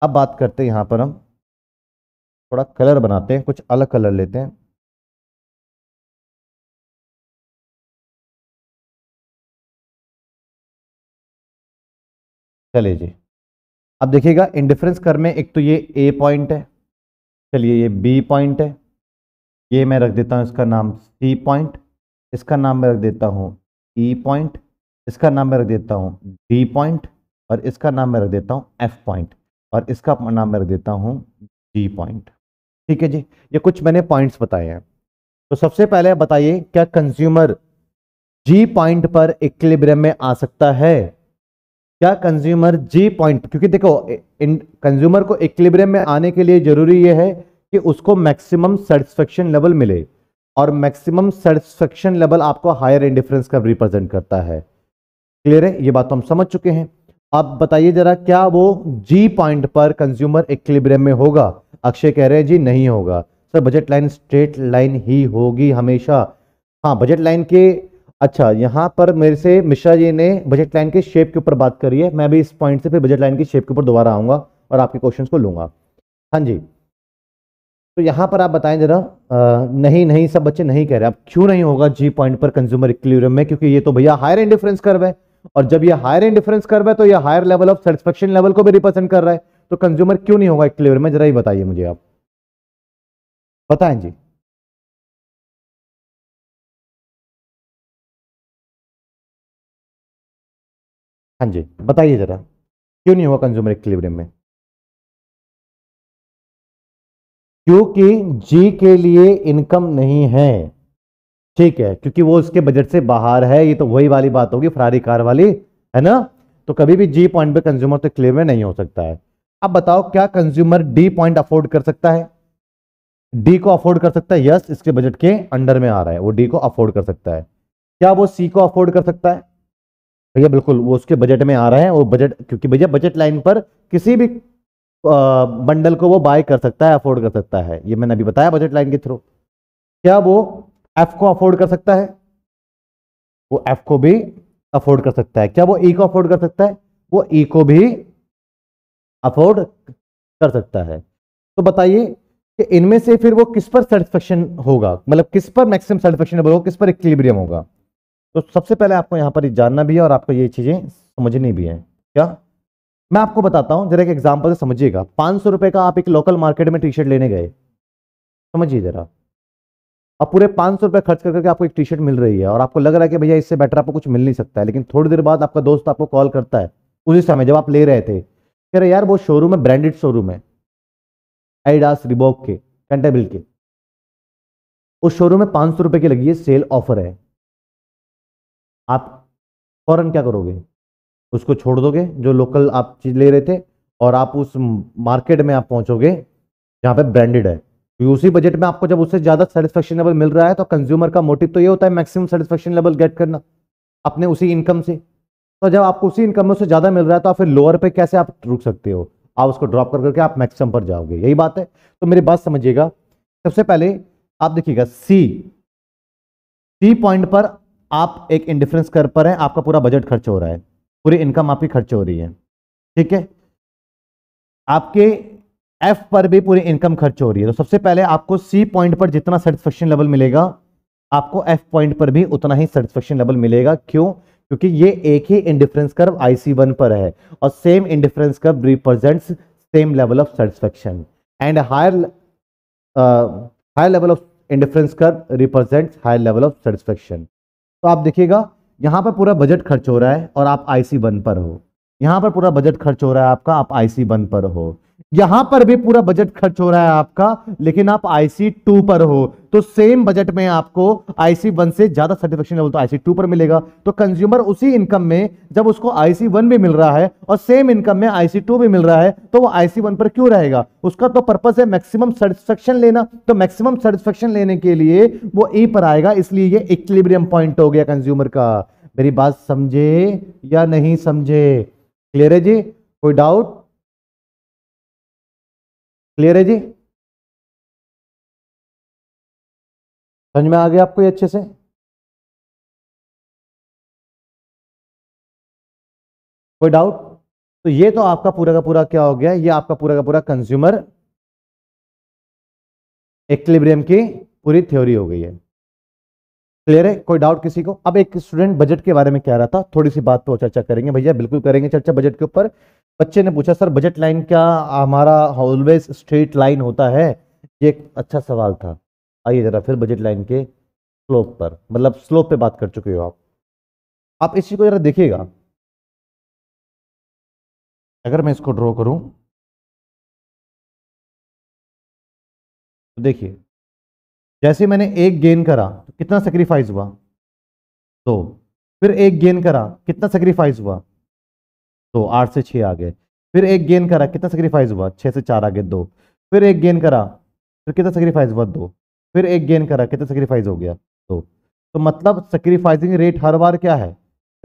अब बात करते हैं यहाँ पर हम थोड़ा कलर बनाते हैं कुछ अलग कलर लेते हैं चले जी अब देखिएगा इंडिफरेंस कर में एक तो ये ए पॉइंट है चलिए ये बी पॉइंट है ये मैं रख देता हूँ इसका नाम सी पॉइंट इसका नाम मैं रख देता हूँ ई e पॉइंट इसका नाम मैं रख देता हूँ डी पॉइंट और इसका नाम मैं रख देता हूँ एफ पॉइंट और इसका नाम मैं रख देता हूँ जी पॉइंट ठीक है जी ये कुछ मैंने पॉइंट्स बताए हैं तो सबसे पहले बताइए क्या कंज्यूमर जी पॉइंट पर इक्लिब्रियम में आ सकता है क्या कंज्यूमर जी पॉइंट क्योंकि देखो कंज्यूमर को इक्लिब्रियम में आने के लिए जरूरी यह है कि उसको मैक्सिमम सेटिस्फेक्शन लेवल मिले और मैक्सिमम सेटिस्फेक्शन लेवल आपको हायर इंडिफरेंस का रिप्रेजेंट करता है क्लियर है ये बात तो हम समझ चुके हैं आप बताइए जरा क्या वो जी पॉइंट पर कंज्यूमर इक्लिब्रियम में होगा अक्षय कह रहे हैं जी नहीं होगा sir budget line straight line ही होगी हमेशा हाँ बजट लाइन के अच्छा यहाँ पर मेरे से मिश्रा जी ने बजट लाइन के शेप के ऊपर बात करी है मैं भी इस पॉइंट से फिर बजट लाइन के शेप के ऊपर दोबारा आऊंगा और आपके क्वेश्चन को लूंगा हाँ जी तो यहाँ पर आप बताएं जरा नहीं नहीं सब बच्चे नहीं कह रहे आप क्यों नहीं होगा जी पॉइंट पर कंज्यूमर इक्विलिब्रियम में क्योंकि ये तो भैया हायर इंडिफरेंस कर्व है और जब ये हायर इन डिफरेंस कर रहा है तो ये higher level of satisfaction level को भी रिप्रेजेंट कर रहा है तो कंज्यूमर क्यों नहीं होगा एक क्लियर में जरा ही बताइए मुझे आप बताएं जी हाँ जी बताइए जरा क्यों नहीं होगा कंज्यूमर इक्विलिब्रियम में क्योंकि जी के लिए इनकम नहीं है ठीक है क्योंकि वो उसके बजट से बाहर है ये तो वही वाली बात होगी फरारी कार वाली है ना तो कभी भी जी पॉइंट पे कंज्यूमर तो क्लेम नहीं हो सकता है अब बताओ क्या कंज्यूमर डी पॉइंट अफोर्ड कर सकता है डी को अफोर्ड कर सकता है यस इसके बजट के अंडर में आ रहा है वो डी को अफोर्ड कर सकता है क्या वो सी को अफोर्ड कर सकता है भैया बिल्कुल वो उसके बजट में आ रहा है वो बजट क्योंकि भैया बजट लाइन पर किसी भी बंडल को वो बाय कर सकता है अफोर्ड कर सकता है ये मैंने अभी बताया बजट लाइन के थ्रू क्या वो एफ को अफोर्ड कर सकता है वो एफ को भी अफोर्ड कर सकता है क्या वो ई e को अफोर्ड कर सकता है वो ई e को भी अफोर्ड कर सकता है तो बताइए कि इनमें से फिर वो किस पर सेटिस्फेक्शन होगा मतलब किस पर मैक्सिमम सेटिस्फेक्शन होगा किस पर इक्विलिब्रियम होगा तो सबसे पहले आपको यहां पर जानना भी है और आपको ये चीज़ें समझनी भी है क्या मैं आपको बताता हूं जरा एक एग्जाम्पल से समझिएगा पांच सौ रुपए का आप एक लोकल मार्केट में टी शर्ट लेने गए समझिए जरा अब पूरे पाँच सौ रुपये खर्च करके आपको एक टी शर्ट मिल रही है और आपको लग रहा है कि भैया इससे बेटर आपको कुछ मिल नहीं सकता है लेकिन थोड़ी देर बाद आपका दोस्त आपको कॉल करता है उसी समय जब आप ले रहे थे कह रहे यार वो शोरूम है ब्रांडेड शोरूम है एडास रिबॉक के कंटेबिल के उस शोरूम में पाँच सौ रुपये की लगी है सेल ऑफर है आप फ़ौरन क्या करोगे उसको छोड़ दोगे जो लोकल आप चीज़ ले रहे थे और आप उस मार्केट में आप पहुंचोगे जहाँ पे ब्रांडेड है यूसी बजट में आपको जब उससे ज्यादा सेटिस्फेक्शन लेवल मिल रहा है तो कंज्यूमर का मोटिव तो ये होता है मैक्सिमम सेटिस्फेक्शन लेवल गेट करना अपने उसी इनकम से तो जब आपको उसी इनकम में उससे ज्यादा मिल रहा है तो आप फिर लोअर पे कैसे आप रुक सकते हो आप उसको ड्रॉप कर करके आप मैक्सिमम पर जाओगे यही बात है तो मेरी बात समझिएगा सबसे पहले आप देखिएगा सी सी पॉइंट पर आप एक इंडिफरेंस कर पर हैं आपका पूरा बजट खर्च हो रहा है पूरी इनकम आपकी खर्च हो रही है ठीक है आपके एफ पर भी पूरी इनकम खर्च हो रही है तो सबसे पहले आपको सी पॉइंट पर जितना सेटिस्फेक्शन लेवल मिलेगा आपको एफ पॉइंट पर भी उतना ही सेटिस्फेक्शन लेवल मिलेगा क्यों क्योंकि ये एक ही इंडिफरेंस कर्व आईसी वन पर है और same indifference curve represents same level of satisfaction and higher higher level of indifference curve represents higher level of satisfaction तो आप देखिएगा यहां पर पूरा बजट खर्च हो रहा है और आप आई सी वन पर हो यहाँ पर पूरा बजट खर्च हो रहा है आपका आप आईसी वन पर हो यहां पर भी पूरा बजट खर्च हो रहा है आपका लेकिन आप आईसी टू पर हो तो सेम बजट में आपको आईसी वन से ज्यादा सर्टिफिकेशन लेवल तो आईसी टू पर मिलेगा तो कंज्यूमर उसी इनकम में जब उसको आईसी वन भी मिल रहा है और सेम इनकम में आईसी टू भी मिल रहा है तो वो आईसी वन पर क्यों रहेगा उसका तो पर्पज है मैक्सिमम सेटिस्फेक्शन लेना तो मैक्सिमम सेटिस्फेक्शन लेने के लिए वो ई e पर आएगा इसलिए ये इक्विलिब्रियम पॉइंट हो गया कंज्यूमर का मेरी बात समझे या नहीं समझे क्लियर है जी कोई डाउट क्लियर है जी समझ में आ गया आपको ये अच्छे से कोई डाउट तो ये तो आपका पूरा का पूरा क्या हो गया ये आपका पूरा का पूरा कंज्यूमर एक्लिब्रियम की पूरी थ्योरी हो गई है क्लियर है कोई डाउट किसी को अब एक स्टूडेंट बजट के बारे में कह रहा था थोड़ी सी बात तो चर्चा करेंगे भैया बिल्कुल करेंगे चर्चा बजट के ऊपर बच्चे ने पूछा सर बजट लाइन क्या हमारा ऑलवेज स्ट्रेट लाइन होता है ये एक अच्छा सवाल था आइए ज़रा फिर बजट लाइन के स्लोप पर मतलब स्लोप पे बात कर चुके हो आप आप इस चीज़ को ज़रा देखिएगा अगर मैं इसको ड्रॉ करूं तो देखिए जैसे मैंने एक गेन करा तो कितना सेक्रीफाइस हुआ तो, फिर एक गेन करा कितना सेक्रीफाइस हुआ तो आठ से छः आ गए फिर एक गेन करा कितना सेक्रीफाइस हुआ छः से चार आ गए दो फिर एक गेन करा फिर कितना सेक्रीफाइस हुआ दो फिर एक गेन करा कितना सेक्रीफाइस हो गया दो तो मतलब सेक्रीफाइसिंग रेट हर बार क्या है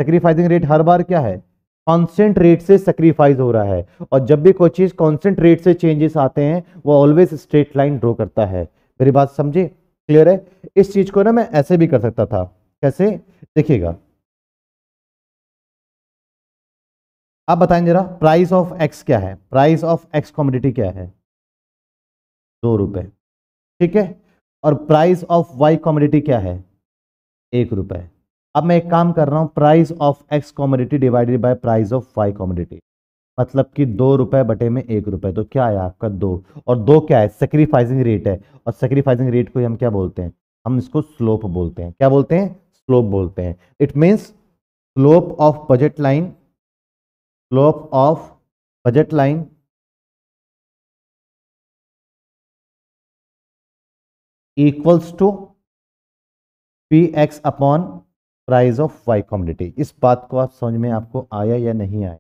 सेक्रीफाइसिंग रेट हर बार क्या है कॉन्स्टेंट रेट से सेक्रीफाइस हो रहा है और जब भी कोई चीज़ कॉन्स्टेंट रेट से चेंजेस आते हैं वो ऑलवेज स्ट्रेट लाइन ड्रॉ करता है मेरी बात समझे क्लियर है इस चीज़ को ना मैं ऐसे भी कर सकता था कैसे देखिएगा आप बताएं जरा प्राइस ऑफ एक्स क्या है प्राइस ऑफ एक्स कॉमोडिटी क्या है दो रुपए ठीक है और प्राइस ऑफ वाई कॉमोडिटी क्या है एक रुपए अब मैं एक काम कर रहा हूं price of X commodity divided by price of Y commodity मतलब कि दो रुपए बटे में एक रुपए तो क्या है आपका दो और दो क्या है सेक्रीफाइसिंग रेट है और सेक्रीफाइसिंग रेट को हम क्या बोलते हैं हम इसको स्लोप बोलते हैं क्या बोलते हैं स्लोप बोलते हैं it means slope of budget line slope of budget line equals to P X upon price of Y commodity इस बात को आप समझ में आपको आया या नहीं आया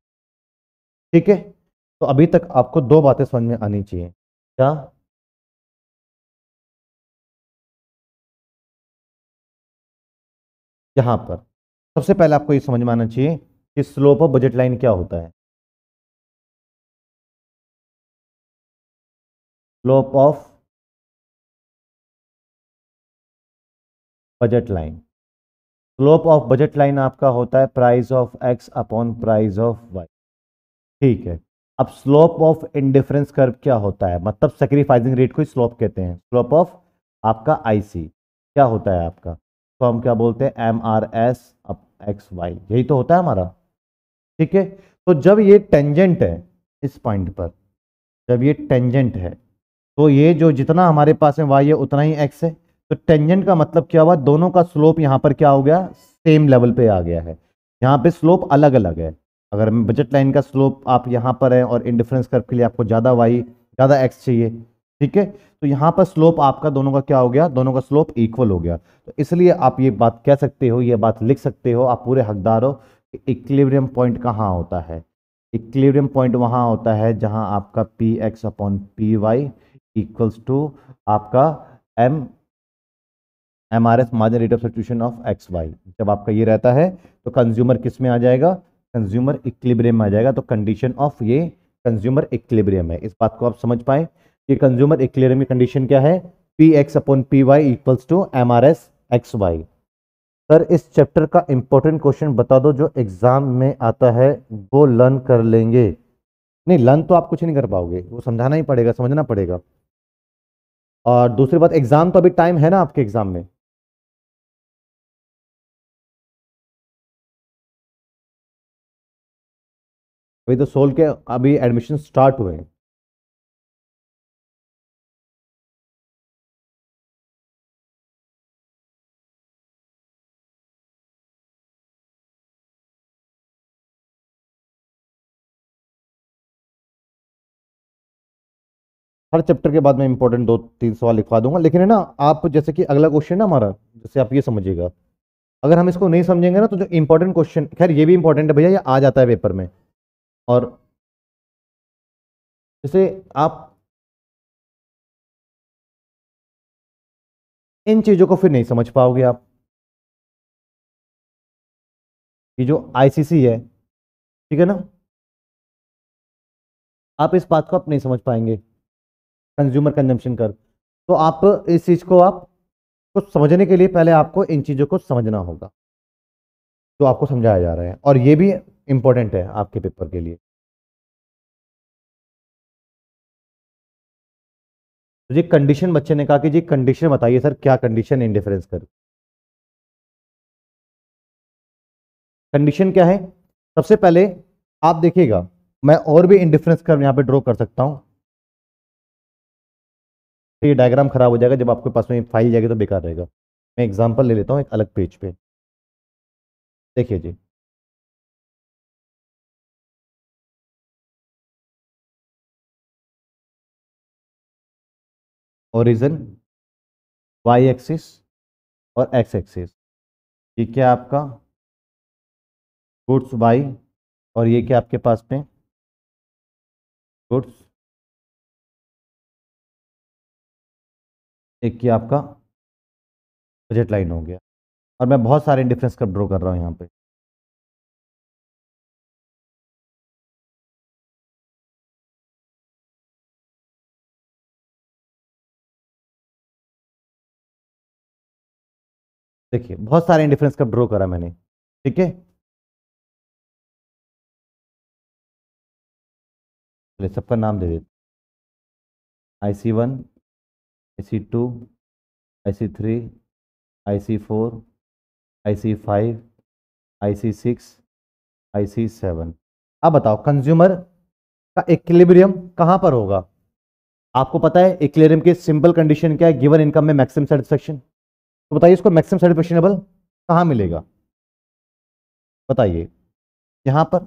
ठीक है तो अभी तक आपको दो बातें समझ में आनी चाहिए क्या यहां पर सबसे पहले आपको ये समझ में आना चाहिए कि स्लोप ऑफ बजट लाइन क्या होता है slope of budget line slope of budget line आपका होता है price of X upon price of Y ठीक है अब स्लोप ऑफ इंडिफरेंस कर्व क्या होता है मतलब सेक्रीफाइजिंग रेट को स्लोप कहते हैं स्लोप ऑफ आपका आईसी क्या होता है आपका तो हम क्या बोलते हैं M R S X Y यही तो होता है हमारा ठीक है तो जब ये टेंजेंट है इस पॉइंट पर जब ये टेंजेंट है तो ये जो जितना हमारे पास में वाई है उतना ही एक्स है तो टेंजेंट का मतलब क्या हुआ दोनों का स्लोप यहाँ पर क्या हो गया सेम लेवल पे आ गया है यहाँ पे स्लोप अलग अलग है अगर बजट लाइन का स्लोप आप यहाँ पर है और इंडिफरेंस कर्व के लिए आपको ज़्यादा वाई ज़्यादा एक्स चाहिए ठीक है तो यहाँ पर स्लोप आपका दोनों का क्या हो गया दोनों का स्लोप इक्वल हो गया तो इसलिए आप ये बात कह सकते हो ये बात लिख सकते हो आप पूरे हकदार हो इक्लेवरियम पॉइंट कहाँ होता है इक्लेवरियम पॉइंट वहाँ होता है जहाँ आपका P X upon P Y equals to आपका M M R S margin rate of situation of X Y जब आपका ये रहता है तो कंज्यूमर किस में आ जाएगा कंज्यूमर इक्लेबरियम में आ जाएगा तो कंडीशन ऑफ ये कंज्यूमर इक्लेबरियम है इस बात को आप समझ पाए कि कंज्यूमर इक्लेबरियम की कंडीशन क्या है P X upon P Y equals to M R S X Y sir इस चैप्टर का इम्पोर्टेंट क्वेश्चन बता दो जो एग्ज़ाम में आता है वो लर्न कर लेंगे नहीं लर्न तो आप कुछ नहीं कर पाओगे वो समझाना ही पड़ेगा समझना पड़ेगा और दूसरी बात एग्ज़ाम तो अभी टाइम है ना आपके एग्ज़ाम में अभी तो सोल के अभी एडमिशन स्टार्ट हुए हैं हर चैप्टर के बाद मैं इंपॉर्टेंट दो तीन सवाल लिखवा दूंगा लेकिन है ना आप जैसे कि अगला क्वेश्चन है हमारा जैसे आप ये समझिएगा अगर हम इसको नहीं समझेंगे ना तो जो इंपॉर्टेंट क्वेश्चन खैर ये भी इंपॉर्टेंट है भैया ये आ जाता है पेपर में और जैसे आप इन चीज़ों को फिर नहीं समझ पाओगे आप ये जो आईसीसी है ठीक है ना आप इस बात को आप नहीं समझ पाएंगे कंज्यूमर कंजम्पशन कर तो आप इस चीज़ को आप कुछ समझने के लिए पहले आपको इन चीज़ों को समझना होगा तो आपको समझाया जा रहा है और ये भी इंपॉर्टेंट है आपके पेपर के लिए तो जी कंडीशन बच्चे ने कहा कि जी कंडीशन बताइए सर क्या कंडीशन इंडिफरेंस कर कंडीशन क्या है सबसे पहले आप देखिएगा मैं और भी इंडिफरेंस कर यहाँ पे ड्रॉ कर सकता हूँ तो ये डायग्राम खराब हो जाएगा जब आपके पास में फाइल जाएगी तो बेकार रहेगा मैं एग्जाम्पल ले लेता हूँ एक अलग पेज पे देखिए जी ओरिजन वाई एक्सिस और एक्स एक्सिस ये क्या आपका गुड्स वाई और ये क्या आपके पास में गुड्स एक ये आपका बजट लाइन हो गया और मैं बहुत सारे डिफरेंस कब ड्रॉ कर रहा हूँ यहाँ पे देखिए बहुत सारे डिफरेंस कब ड्रॉ करा मैंने ठीक है सबका नाम दे देते आई C one IC2, IC3, IC4, IC5, IC6, IC7 अब बताओ कंज्यूमर का इक्विलिब्रियम कहां पर होगा आपको पता है इक्लेरियम के सिंपल कंडीशन क्या है गिवन इनकम में मैक्सिमम सेटिस्फेक्शन तो बताइए इसको मैक्सिमम सेटिस्फेक्शनेबल कहां मिलेगा बताइए यहां पर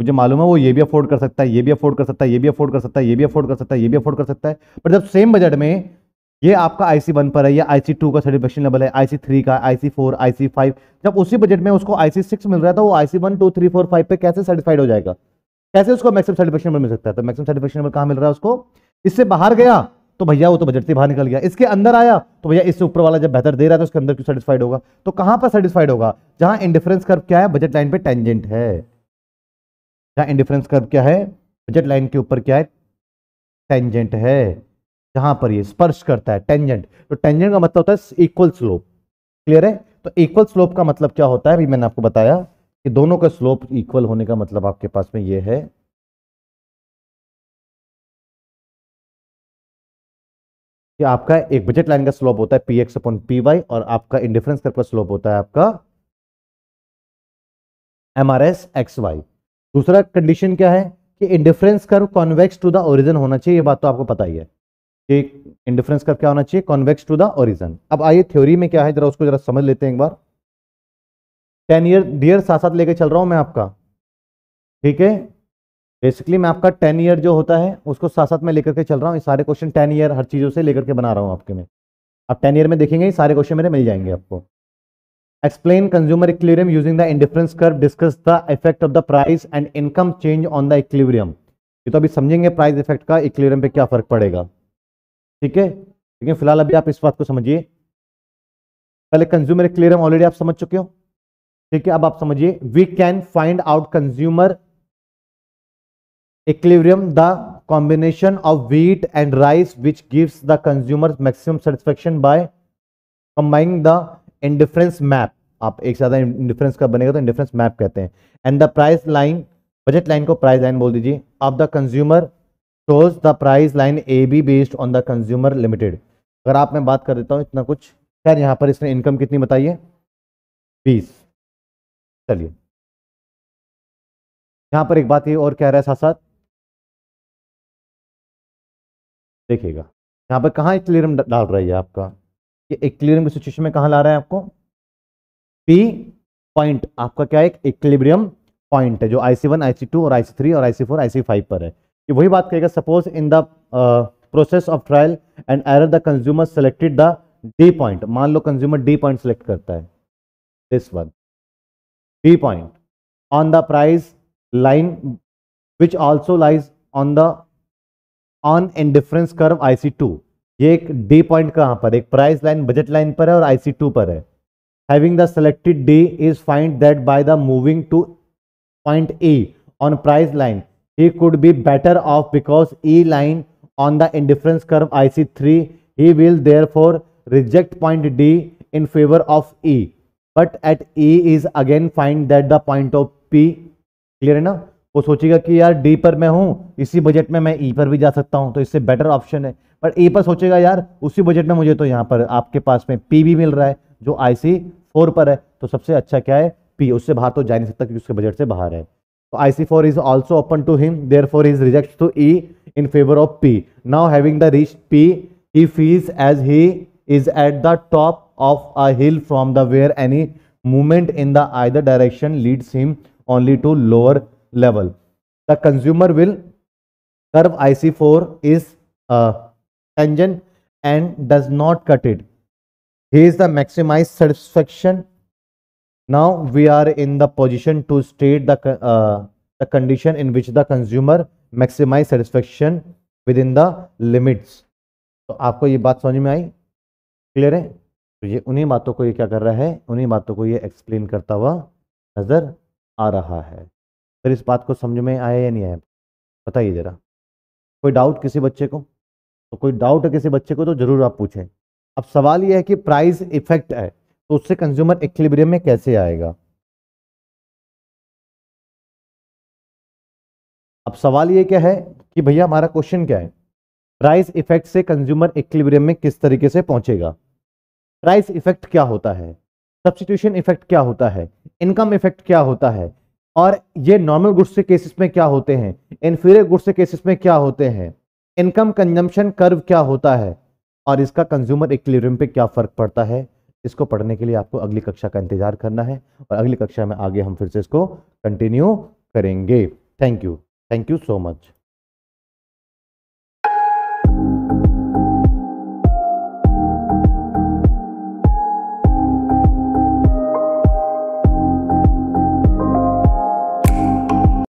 मुझे मालूम है वो ये भी अफोर्ड कर सकता है ये भी अफोर्ड कर सकता है ये भी अफोर्ड कर सकता है ये भी अफोर्ड कर सकता है ये भी अफोर्ड कर सकता है पर जब सेम बजट में ये आपका आई वन पर है या आई टू का सर्टिफिकेशन लेवल है आई थ्री का आई सी फोर आई फाइव जब उसी बजट में उसको आई सिक्स मिल रहा है तो वो I C one two three four five पे कैसे सर्टिफाइड हो जाएगा कैसे उसको मैक्सिमम सर्टिफिकेशन नंबर मिल सकता है तो मैक्सिमम सर्टिफिकेशन नंबर कहाँ मिल रहा है उसको इससे बाहर गया तो भैया वो तो बजट से बाहर निकल गया इसके अंदर आया तो भैया इससे ऊपर वाला जब बेहतर दे रहा था तो उसके अंदर क्यों सेटिस्फाइड होगा तो कहां पर सेटिस्फाइड होगा जहां इंडिफरेंस कर्व क्या है बजट लाइन पे टेंजेंट है जहां इंडिफरेंस कर्व क्या है बजट लाइन के ऊपर क्या है टेंजेंट है जहां पर ये स्पर्श करता है टेंजेंट तो टेंजेंट का मतलब होता है इक्वल स्लोप क्लियर है तो इक्वल स्लोप का मतलब क्या होता है अभी मैंने आपको बताया कि दोनों का स्लोप इक्वल होने का मतलब आपके पास में ये है कि आपका एक बजट लाइन का स्लोप होता है P X upon P Y और आपका इंडिफरेंस कर्व का स्लोप होता है आपका M R S X Y दूसरा कंडीशन क्या है कि indifference curve convex to the origin होना चाहिए ये बात तो आपको पता ही है ये इंडिफरेंस कर्व क्या होना चाहिए कॉन्वेक्स टू द ओरिजन अब आइए थ्योरी में क्या है जरा उसको जरा समझ लेते हैं एक बार टेन ईयर डियर साथ साथ लेके चल रहा हूं मैं आपका ठीक है बेसिकली मैं आपका टेन ईयर जो होता है उसको साथ साथ में लेकर के चल रहा हूँ सारे क्वेश्चन टेन ईयर हर चीज़ों से लेकर के बना रहा हूँ आपके में आप टेन ईयर में देखेंगे सारे क्वेश्चन मेरे मिल जाएंगे आपको explain consumer equilibrium using the indifference curve discuss the effect of the price and income change on the equilibrium ये तो अभी समझेंगे प्राइस इफेक्ट का इक्लिब्रियम पे क्या फर्क पड़ेगा ठीक है लेकिन फिलहाल अभी आप इस बात को समझिए पहले कंज्यूमर क्लियर हम ऑलरेडी आप समझ चुके हो ठीक है अब आप समझिए we can find out consumer equilibrium the combination of wheat and rice which gives the consumer maximum satisfaction by combining the indifference map आप एक ज्यादा इंडिफरेंस का बनेगा तो इंडिफरेंस मैप कहते हैं and the price line budget line को प्राइस लाइन बोल दीजिए of the consumer shows the price line A B based on the consumer limited अगर आप मैं बात कर देता हूँ इतना कुछ खैर यहाँ पर इसने इनकम कितनी बताई है बीस चलिए यहाँ पर एक बात ये और कह रहा है साथ साथ देखिएगा यहाँ पर कहाँ एक्लियरम डाल रही है आपका ये एक्लियरम की सिचुएशन में कहाँ ला रहा है आपको पी पॉइंट आपका क्या है एक इक्लिब्रियम पॉइंट है जो आईसी वन आईसी टू और आईसी थ्री और आईसी फोर आईसी फाइव पर है ये वही बात कहेगा suppose in the process of trial and error the consumer selected the D point मान लो कंज्यूमर डी पॉइंट सेलेक्ट करता है this one D point on the price line which also lies on the on difference curve IC two ये एक डी पॉइंट कहां पर एक प्राइस लाइन बजट लाइन पर है और आईसी टू पर है having the selected d is find that by the moving to point a on price line he could be better off because E line on the indifference curve IC3. He will therefore reject point D in favor of E. But at E is again find that the point of P. Clear है ना वो सोचेगा कि यार डी पर मैं हूँ इसी बजट में मैं ई e पर भी जा सकता हूँ तो इससे बेटर ऑप्शन है पर ए पर सोचेगा यार उसी बजट में मुझे तो यहाँ पर आपके पास में पी भी मिल रहा है जो आई सी फोर पर है तो सबसे अच्छा क्या है पी उससे बाहर तो जा नहीं सकता क्योंकि उसके बजट से बाहर है IC4 is also open to him. Therefore, he rejects to E in favor of P. Now, having the reached P, he feels as he is at the top of a hill from the where any movement in the either direction leads him only to lower level. The consumer will curve IC4 is uh, tangent and does not cut it. Here is the maximized satisfaction now we are in the position to state the uh, the condition in which the consumer maximize satisfaction within the limits तो आपको ये बात समझ में आई क्लियर है तो ये उन्हीं बातों को ये क्या कर रहा है उन्हीं बातों को ये एक्सप्लेन करता हुआ नज़र आ रहा है फिर इस बात को समझ में आया या नहीं आया बताइए ज़रा कोई डाउट किसी बच्चे को तो कोई डाउट है किसी बच्चे को तो ज़रूर आप पूछें अब सवाल यह है कि प्राइस इफेक्ट है तो उससे कंज्यूमर इक्विलिब्रियम में कैसे आएगा अब सवाल ये क्या है कि भैया हमारा क्वेश्चन क्या है प्राइस इफेक्ट से कंज्यूमर इक्विलिब्रियम में किस तरीके से पहुंचेगा प्राइस इफेक्ट क्या होता है सब्सटीट्यूशन इफेक्ट क्या होता है इनकम इफेक्ट क्या होता है और ये नॉर्मल गुड्स के केसेस में क्या होते हैं इन्फीरियर गुड्स के केसेस में क्या होते हैं इनकम कंजम्पशन कर्व क्या होता है और इसका कंज्यूमर इक्विलिब्रियम पे क्या फर्क पड़ता है इसको पढ़ने के लिए आपको अगली कक्षा का इंतजार करना है और अगली कक्षा में आगे हम फिर से इसको कंटिन्यू करेंगे thank you thank you so much